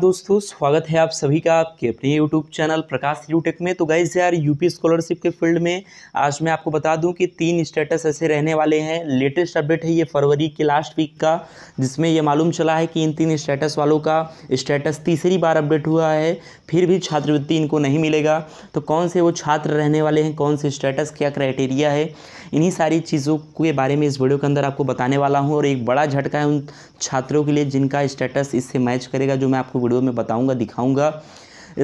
दोस्तों स्वागत है आप सभी का आपके अपने यूट्यूब चैनल प्रकाश यूटेक में तो गाइज यार यूपी स्कॉलरशिप के फील्ड में आज मैं आपको बता दूं कि तीन स्टेटस ऐसे रहने वाले हैं लेटेस्ट अपडेट है ये फरवरी के लास्ट वीक का जिसमें ये मालूम चला है कि इन तीन स्टेटस वालों का स्टेटस तीसरी बार अपडेट हुआ है फिर भी छात्रवृत्ति इनको नहीं मिलेगा तो कौन से वो छात्र रहने वाले हैं कौन से स्टेटस क्या क्राइटेरिया है इन्हीं सारी चीज़ों के बारे में इस वीडियो के अंदर आपको बताने वाला हूँ और एक बड़ा झटका है उन छात्रों के लिए जिनका स्टेटस इससे मैच करेगा जो मैं आपको वीडियो में बताऊँगा दिखाऊँगा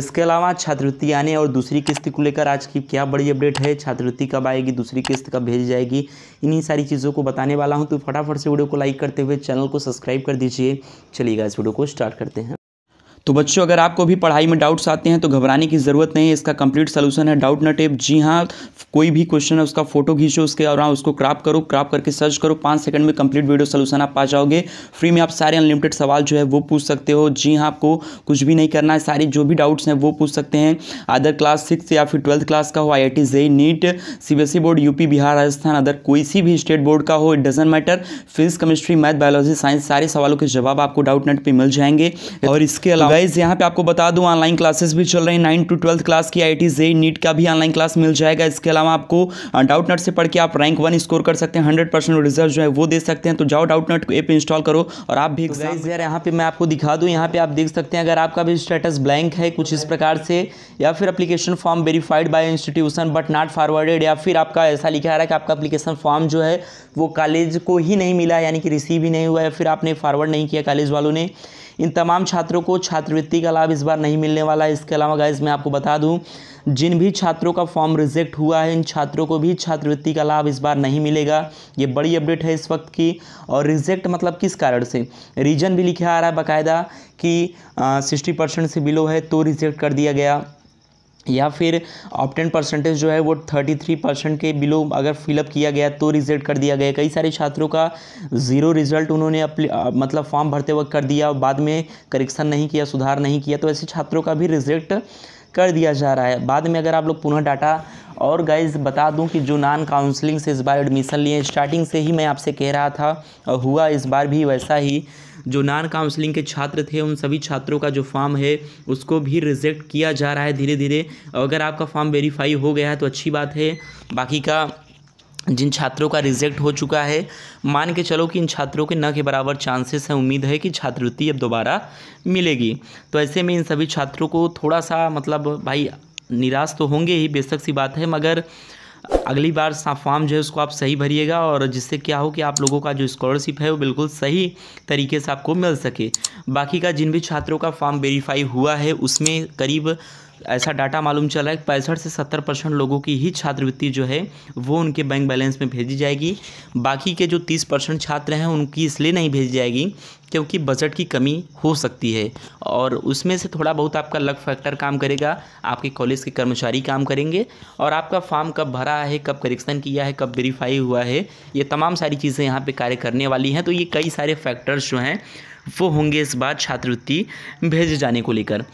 इसके अलावा छात्रवृत्ति आने और दूसरी किस्त को लेकर आज की क्या बड़ी अपडेट है छात्रवृत्ति कब आएगी दूसरी किस्त कब भेजी जाएगी इन्हीं सारी चीज़ों को बताने वाला हूं तो फटाफट से वीडियो को लाइक करते हुए चैनल को सब्सक्राइब कर दीजिए चलिएगा इस वीडियो को स्टार्ट करते हैं तो बच्चों अगर आपको भी पढ़ाई में डाउट्स आते हैं तो घबराने की ज़रूरत नहीं है इसका कंप्लीट सोल्यूशन है डाउट नट एप जी हाँ कोई भी क्वेश्चन है उसका फोटो खींचो उसके और उसको क्राप करो क्राप करके सर्च करो पाँच सेकंड में कंप्लीट वीडियो सोल्यूशन आप पा जाओगे फ्री में आप सारे अनलिमिटेड सवाल जो है वो पूछ सकते हो जी हाँ आपको कुछ भी नहीं करना है सारी जो भी डाउट्स हैं वो पूछ सकते हैं अदर क्लास सिक्स या फिर ट्वेल्थ क्लास का हो I I T JEE NEET C board UP Bihar Rajasthan other कोई सी भी स्टेट बोर्ड का हो it doesn't matter physics chemistry math biology science सारे सवालों के जवाब आपको डाउट नट पर मिल जाएंगे और इसके अलावा गाइज यहाँ पे आपको बता दूं ऑनलाइन क्लासेस भी चल रहे हैं नाइन टू ट्वेल्थ क्लास की आई टी जे नीट का भी ऑनलाइन क्लास मिल जाएगा इसके अलावा आपको डाउट नट से पढ़ के आप रैंक वन स्कोर कर सकते हैं हंड्रेड परसेंट रिजल्ट जो है वो दे सकते हैं तो जाओ डाउट नट ऐप इंस्टॉल करो और आप भी गाइज तो यार यहाँ पे मैं आपको दिखा दूँ यहाँ पे आप देख सकते हैं अगर आपका भी स्टेटस ब्लैंक है कुछ इस प्रकार से या फिर application form verified by institution but not forwarded या फिर आपका ऐसा लिखा रहा है कि आपका अप्लीकेशन फॉर्म जो है वो कॉलेज को ही नहीं मिला यानी कि रिसीव ही नहीं हुआ या फिर आपने फॉरवर्ड नहीं किया कॉलेज वालों ने इन तमाम छात्रों को छात्रवृत्ति का लाभ इस बार नहीं मिलने वाला है इसके अलावा गाइज मैं आपको बता दूँ जिन भी छात्रों का फॉर्म रिजेक्ट हुआ है इन छात्रों को भी छात्रवृत्ति का लाभ इस बार नहीं मिलेगा ये बड़ी अपडेट है इस वक्त की और रिजेक्ट मतलब किस कारण से रीजन भी लिखा आ रहा है बाकायदा कि सिक्सटी परसेंट से बिलो है तो रिजेक्ट कर दिया गया या फिर ऑप्टेन परसेंटेज जो है वो 33 परसेंट के बिलो अगर फिलअप किया गया तो रिजेक्ट कर दिया गया कई सारे छात्रों का ज़ीरो रिजल्ट उन्होंने आ, मतलब फॉर्म भरते वक्त कर दिया बाद में करेक्शन नहीं किया सुधार नहीं किया तो ऐसे छात्रों का भी रिजेक्ट कर दिया जा रहा है बाद में अगर आप लोग पुनः डाटा और गाइज बता दूं कि जो नॉन काउंसलिंग से इस बार एडमिशन लिए स्टार्टिंग से ही मैं आपसे कह रहा था और हुआ इस बार भी वैसा ही जो नॉन काउंसलिंग के छात्र थे उन सभी छात्रों का जो फॉर्म है उसको भी रिजेक्ट किया जा रहा है धीरे धीरे अगर आपका फॉर्म वेरीफाई हो गया है तो अच्छी बात है बाकी का जिन छात्रों का रिजेक्ट हो चुका है मान के चलो कि इन छात्रों के न के बराबर चांसेस हैं उम्मीद है कि छात्रवृत्ति अब दोबारा मिलेगी तो ऐसे में इन सभी छात्रों को थोड़ा सा मतलब भाई निराश तो होंगे ही बेशक सी बात है मगर अगली बार फॉर्म जो है उसको आप सही भरिएगा और जिससे क्या हो कि आप लोगों का जो स्कॉलरशिप है वो बिल्कुल सही तरीके से आपको मिल सके बाकी का जिन भी छात्रों का फॉर्म वेरीफाई हुआ है उसमें करीब ऐसा डाटा मालूम चला है कि पैंसठ से सत्तर परसेंट लोगों की ही छात्रवृत्ति जो है वो उनके बैंक बैलेंस में भेजी जाएगी बाकी के जो तीस परसेंट छात्र हैं उनकी इसलिए नहीं भेजी जाएगी क्योंकि बजट की कमी हो सकती है और उसमें से थोड़ा बहुत आपका लक फैक्टर काम करेगा आपके कॉलेज के कर्मचारी काम करेंगे और आपका फॉर्म कब भरा है कब करेक्शन किया है कब वेरीफाई हुआ है ये तमाम सारी चीज़ें यहाँ पर कार्य करने वाली हैं तो ये कई सारे फैक्टर्स जो हैं वो होंगे इस बार छात्रवृत्ति भेजे जाने को लेकर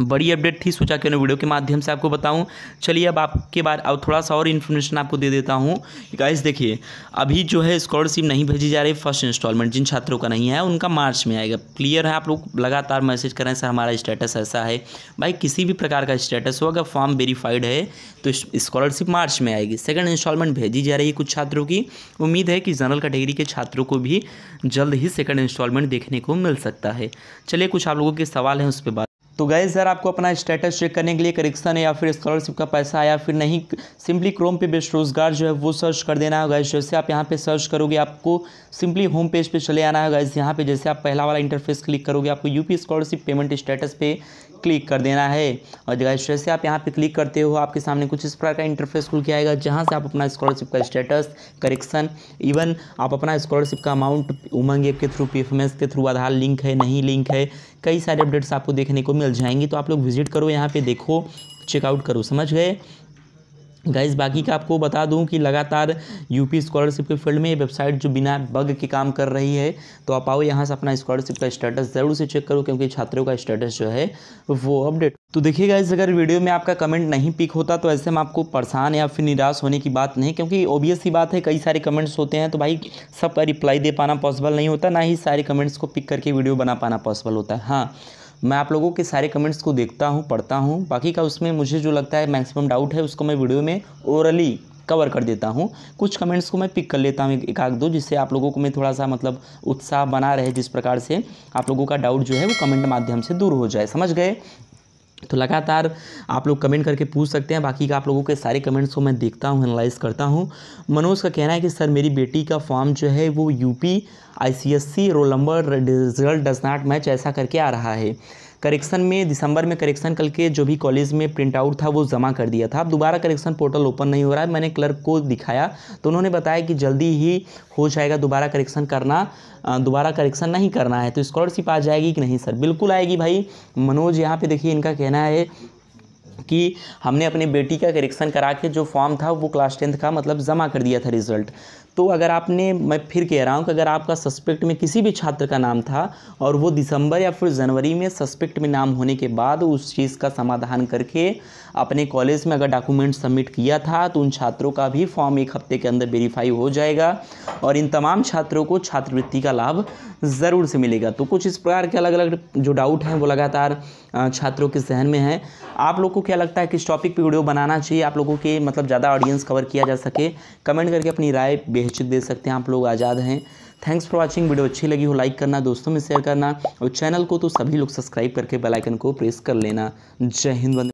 बड़ी अपडेट थी सोचा कि मैं वीडियो के माध्यम से आपको बताऊं चलिए अब आपके बाद अब थोड़ा सा और इन्फॉर्मेशन आपको दे देता हूं गाइस देखिए अभी जो है स्कॉलरशिप नहीं भेजी जा रही फर्स्ट इंस्टॉलमेंट जिन छात्रों का नहीं है उनका मार्च में आएगा क्लियर है आप लोग लगातार मैसेज करें सर हमारा स्टेटस ऐसा है भाई किसी भी प्रकार का स्टेटस हो अगर फॉर्म वेरीफाइड है तो स्कॉलरशिप मार्च में आएगी सेकेंड इंस्टॉलमेंट भेजी जा रही है कुछ छात्रों की उम्मीद है कि जनरल कैटेगरी के छात्रों को भी जल्द ही सेकेंड इंस्टॉलमेंट देखने को मिल सकता है चलिए कुछ आप लोगों के सवाल हैं उस पर बात तो गए सर आपको अपना स्टेटस चेक करने के लिए करेक्शन या फिर स्कॉलरशिप का पैसा आया फिर नहीं सिंपली क्रोम पे बेस्ट रोजगार जो है वो सर्च कर देना है गैस जैसे आप यहाँ पे सर्च करोगे आपको सिंपली होम पेज पे चले आना है गैस यहाँ पे जैसे आप पहला वाला इंटरफेस क्लिक करोगे आपको यूपी स्कॉलरशिप पेमेंट स्टेटस पे क्लिक कर देना है और गाइस जैसे आप यहाँ पे क्लिक करते हो आपके सामने कुछ इस प्रकार का इंटरफेस खुल के आएगा जहाँ से आप अपना स्कॉलरशिप का स्टेटस करेक्शन इवन आप अपना स्कॉलरशिप का अमाउंट उमंग ऐप के थ्रू पी के थ्रू आधार लिंक है नहीं लिंक है कई सारे अपडेट्स आपको देखने को मिल जाएंगे तो आप लोग विजिट करो यहाँ पर देखो चेकआउट करो समझ गए गाइज बाकी का आपको बता दूं कि लगातार यूपी स्कॉलरशिप के फील्ड में ये वेबसाइट जो बिना बग के काम कर रही है तो आप आओ यहाँ से अपना स्कॉलरशिप का स्टेटस ज़रूर से चेक करो क्योंकि छात्रों का स्टेटस जो है वो अपडेट तो देखिए गाइज अगर वीडियो में आपका कमेंट नहीं पिक होता तो ऐसे में आपको परेशान या फिर निराश होने की बात नहीं क्योंकि ओबियस ही बात है कई सारे कमेंट्स होते हैं तो भाई सबका रिप्लाई दे पाना पॉसिबल नहीं होता ना ही सारे कमेंट्स को पिक करके वीडियो बना पाना पॉसिबल होता है हाँ मैं आप लोगों के सारे कमेंट्स को देखता हूँ पढ़ता हूँ बाकी का उसमें मुझे जो लगता है मैक्सिमम डाउट है उसको मैं वीडियो में ओरली कवर कर देता हूँ कुछ कमेंट्स को मैं पिक कर लेता हूँ एक आध दो जिससे आप लोगों को मैं थोड़ा सा मतलब उत्साह बना रहे जिस प्रकार से आप लोगों का डाउट जो है वो कमेंट माध्यम से दूर हो जाए समझ गए तो लगातार आप लोग कमेंट करके पूछ सकते हैं बाकी का आप लोगों के सारे कमेंट्स को मैं देखता हूँ एनालाइज करता हूँ मनोज का कहना है कि सर मेरी बेटी का फॉर्म जो है वो UP ICSC roll number result does not match ऐसा करके आ रहा है करेक्शन में दिसंबर में करेक्शन कल के जो भी कॉलेज में प्रिंट आउट था वो जमा कर दिया था अब दोबारा करेक्शन पोर्टल ओपन नहीं हो रहा है मैंने क्लर्क को दिखाया तो उन्होंने बताया कि जल्दी ही हो जाएगा दोबारा करेक्शन करना दोबारा करेक्शन नहीं करना है तो स्कॉलरशिप आ जाएगी कि नहीं सर बिल्कुल आएगी भाई मनोज यहाँ पर देखिए इनका कहना है कि हमने अपने बेटी का करेक्शन करा के जो फॉर्म था वो क्लास टेंथ का मतलब जमा कर दिया था रिजल्ट तो अगर आपने मैं फिर कह रहा हूँ कि अगर आपका सस्पेक्ट में किसी भी छात्र का नाम था और वो दिसंबर या फिर जनवरी में सस्पेक्ट में नाम होने के बाद उस चीज़ का समाधान करके अपने कॉलेज में अगर डॉक्यूमेंट सबमिट किया था तो उन छात्रों का भी फॉर्म एक हफ्ते के अंदर वेरीफाई हो जाएगा और इन तमाम छात्रों को छात्रवृत्ति का लाभ ज़रूर से मिलेगा तो कुछ इस प्रकार के अलग अलग जो डाउट हैं वो लगातार छात्रों के जहन में हैं आप लोग को क्या लगता है किस टॉपिक पर वीडियो बनाना चाहिए आप लोगों के मतलब ज़्यादा ऑडियंस कवर किया जा सके कमेंट करके अपनी राय बेहिचक दे सकते हैं आप लोग आज़ाद हैं थैंक्स फॉर वाचिंग वीडियो अच्छी लगी हो लाइक करना दोस्तों में शेयर करना और चैनल को तो सभी लोग सब्सक्राइब करके बेलाइकन को प्रेस कर लेना जय हिंद